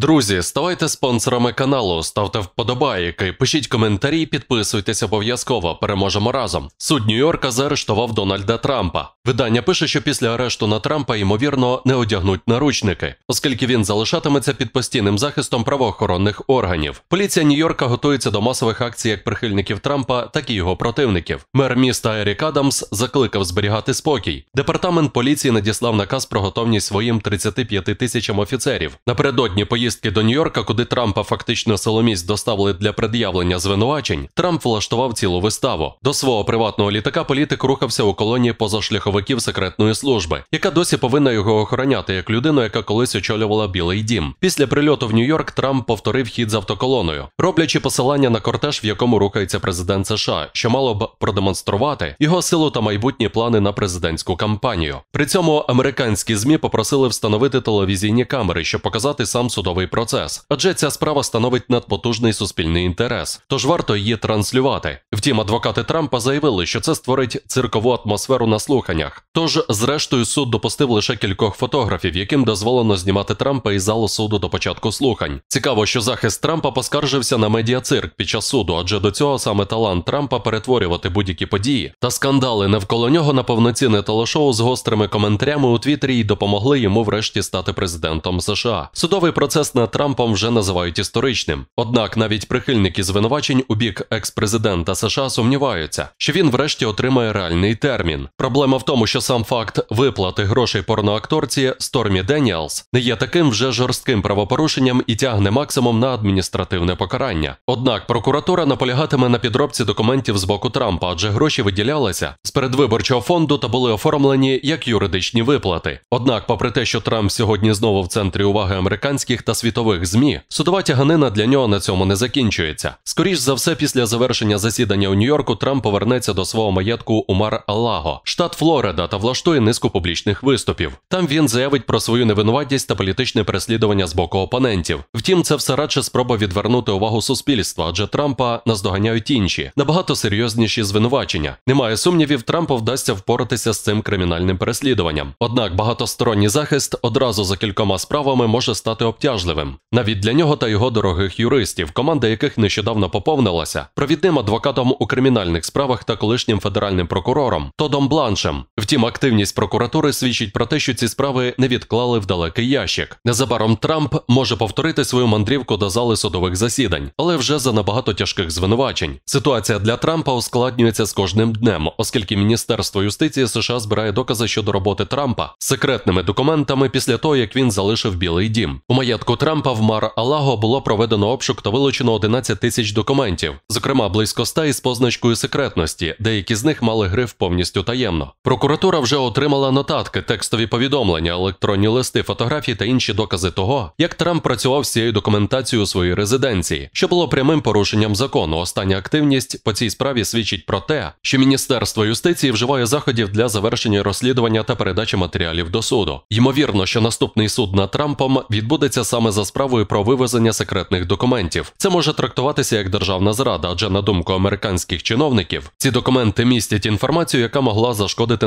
Друзі, ставайте спонсорами каналу, ставте вподобайки, пишіть коментарі, підписуйтесь обов'язково. Переможемо разом. Суд Нью-Йорка заарештував Дональда Трампа. Видання пише, що після арешту на Трампа ймовірно не одягнуть наручники, оскільки він залишатиметься під постійним захистом правоохоронних органів. Поліція Нью-Йорка готується до масових акцій як прихильників Трампа, так і його противників. Мер міста Ерік Адамс закликав зберігати спокій. Департамент поліції надіслав наказ про готовність своїм 35 тисячам офіцерів. Напередодні поїздки до Нью-Йорка, куди Трампа фактично силоміць доставили для пред'явлення звинувачень. Трамп влаштував цілу виставу. До свого приватного літака політик рухався у колонії позашляхових бойовиків секретної служби, яка досі повинна його охороняти як людину, яка колись очолювала Білий Дім. Після прильоту в Нью-Йорк Трамп повторив хід з автоколоною, роблячи посилання на кортеж, в якому рухається президент США, що мало б продемонструвати його силу та майбутні плани на президентську кампанію. При цьому американські змі попросили встановити телевізійні камери, щоб показати сам судовий процес, адже ця справа становить надпотужний суспільний інтерес, тож варто її транслювати. Втім, адвокати Трампа заявили, що це створить циркову атмосферу на слухання засіданнях. Тож, зрештою, суд допустив лише кількох фотографів, яким дозволено знімати Трампа із залу суду до початку слухань. Цікаво, що захист Трампа поскаржився на медіацирк під час суду, адже до цього саме талант Трампа перетворювати будь-які події та скандали навколо нього на повноцінне телешоу з гострими коментарями у Твіттері і допомогли йому врешті стати президентом США. Судовий процес над Трампом вже називають історичним. Однак навіть прихильники звинувачень у бік екс-президента США сумніваються, що він врешті отримає реальний термін. Проблема в тому, що сам факт виплати грошей порноакторці Стормі Деніалс не є таким вже жорстким правопорушенням і тягне максимум на адміністративне покарання. Однак прокуратура наполягатиме на підробці документів з боку Трампа, адже гроші виділялися з передвиборчого фонду та були оформлені як юридичні виплати. Однак, попри те, що Трамп сьогодні знову в центрі уваги американських та світових змі, судова тяганина для нього на цьому не закінчується. Скоріш за все, після завершення засідання у Нью-Йорку Трамп повернеться до свого маєтку Умар Аллаго, штат Флорида. Оредата влаштує низку публічних виступів. Там він заявить про свою невинуватість та політичне переслідування з боку опонентів. Втім, це все радше спроба відвернути увагу суспільства, адже Трампа наздоганяють інші, набагато серйозніші звинувачення. Немає сумнівів, Трампу вдасться впоратися з цим кримінальним переслідуванням. Однак багатосторонній захист одразу за кількома справами може стати обтяжливим. Навіть для нього та його дорогих юристів, команда яких нещодавно поповнилася, провідним адвокатом у кримінальних справах та колишнім федеральним прокурором Тодом Бланшем. Втім, активність прокуратури свідчить про те, що ці справи не відклали в далекий ящик. Незабаром Трамп може повторити свою мандрівку до зали судових засідань, але вже за набагато тяжких звинувачень. Ситуація для Трампа ускладнюється з кожним днем, оскільки Міністерство юстиції США збирає докази щодо роботи Трампа з секретними документами після того, як він залишив Білий Дім. У маєтку Трампа в Мар Алаго було проведено обшук та вилучено 11 тисяч документів, зокрема близько ста із позначкою секретності. Деякі з них мали гриф повністю таємно. Прокур Прокуратура вже отримала нотатки, текстові повідомлення, електронні листи, фотографії та інші докази того, як Трамп працював з цією документацією у своїй резиденції, що було прямим порушенням закону. Остання активність по цій справі свідчить про те, що Міністерство юстиції вживає заходів для завершення розслідування та передачі матеріалів до суду. Ймовірно, що наступний суд над Трампом відбудеться саме за справою про вивезення секретних документів. Це може трактуватися як державна зрада, адже на думку американських чиновників ці документи містять інформацію, яка могла зашкодити